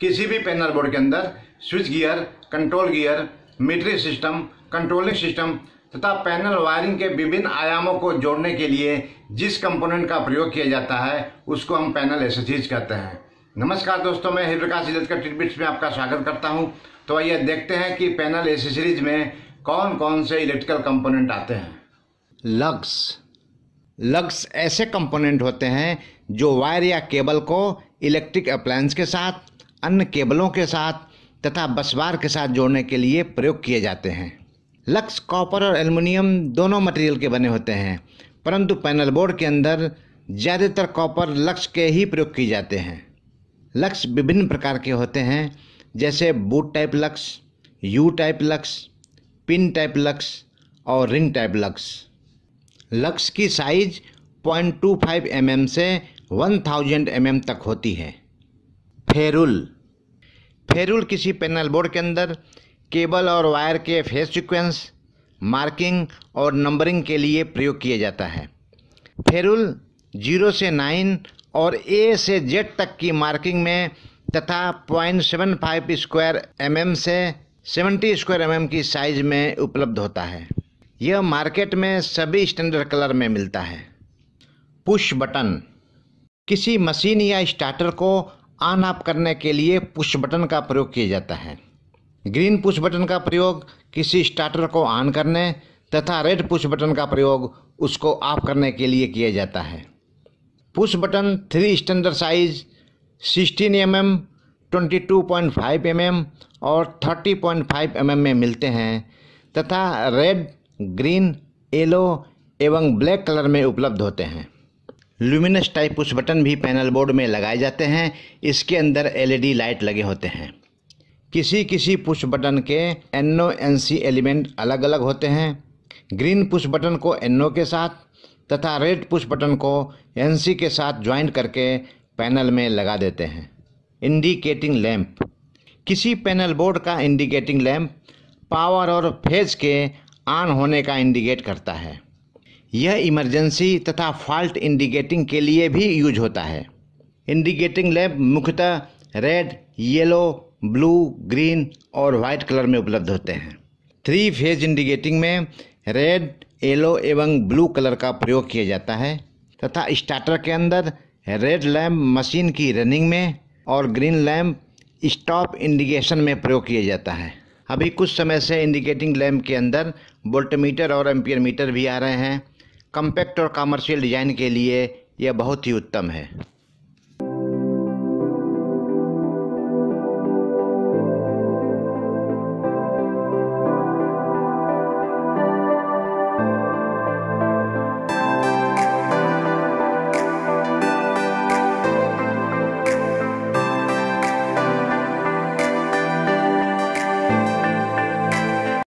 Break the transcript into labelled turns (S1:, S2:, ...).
S1: किसी भी panel board के अंदर switch gear control gear metering system controlling system तथा पैनल वायरिंग के विभिन्न आयामों को जोड़ने के लिए जिस कंपोनेंट का प्रयोग किया जाता है उसको हम पैनल एसेसीज कहते हैं नमस्कार दोस्तों मैं हिप्रकाश इजत का ट्रिटबिट्स में आपका स्वागत करता हूं तो आइए देखते हैं कि पैनल एसेसरीज में कौन कौन से इलेक्ट्रिकल कंपोनेंट आते हैं लग्स लग्स ऐसे कंपोनेंट होते हैं जो वायर या केबल को इलेक्ट्रिक अप्लायंस के साथ अन्य केबलों के साथ तथा बसवार के साथ जोड़ने के लिए प्रयोग किए जाते हैं लक्स कॉपर और एल्युमिनियम दोनों मटेरियल के बने होते हैं परंतु पैनल बोर्ड के अंदर ज़्यादातर कॉपर लक्स के ही प्रयोग किए जाते हैं लक्स विभिन्न प्रकार के होते हैं जैसे boot type lugs U type lugs pin type lugs और रिंग टाइप लक्स लक्स की साइज 0.25 mm से 1000 mm तक होती है फेरुल फेरुल किसी पैनल बोर्ड के अंदर केबल और वायर के फेस सीक्वेंस मार्किंग और नंबरिंग के लिए प्रयोग किया जाता है फेरुल जीरो से नाइन और ए से जेड तक की मार्किंग में तथा point seven five square m से सेवेंटी स्क्वायर एम की साइज में उपलब्ध होता है यह मार्केट में सभी स्टैंडर्ड कलर में मिलता है पुश बटन किसी मशीन या स्टार्टर को ऑन ऑफ करने के लिए पुश बटन का प्रयोग किया जाता है ग्रीन पुश बटन का प्रयोग किसी स्टार्टर को ऑन करने तथा रेड पुश बटन का प्रयोग उसको ऑफ करने के लिए किया जाता है push button three standard size sixteen m m twenty two point five m m और thirty point five m m में मिलते हैं तथा रेड ग्रीन येलो एवं ब्लैक कलर में उपलब्ध होते हैं लुमिनस टाइप पुश बटन भी पैनल बोर्ड में लगाए जाते हैं इसके अंदर एलईडी लाइट e लगे होते हैं किसी किसी पुश बटन के एनो एन सी एलिमेंट अलग अलग होते हैं ग्रीन पुश बटन को एनओ के साथ तथा रेड पुश बटन को एन सी के साथ ज्वाइंट करके पैनल में लगा देते हैं इंडिकेटिंग लैंप किसी पैनल बोर्ड का इंडिकेटिंग लैंप पावर और फेज के ऑन होने का इंडिकेट करता है यह इमरजेंसी तथा फॉल्ट इंडिकेटिंग के लिए भी यूज होता है इंडिकेटिंग लैंप मुख्यतः रेड येलो ब्लू ग्रीन और वाइट कलर में उपलब्ध होते हैं थ्री फेज इंडिकेटिंग में रेड येलो एवं ब्लू कलर का प्रयोग किया जाता है तथा स्टार्टर के अंदर रेड लैम्प मशीन की रनिंग में और ग्रीन लैम्प स्टॉप इंडिकेशन में प्रयोग किया जाता है अभी कुछ समय से इंडिकेटिंग लैम्प के अंदर वोल्टमीटर और एम्पियर मीटर भी आ रहे हैं कम्पैक्ट और कमर्शियल डिज़ाइन के लिए यह बहुत ही उत्तम है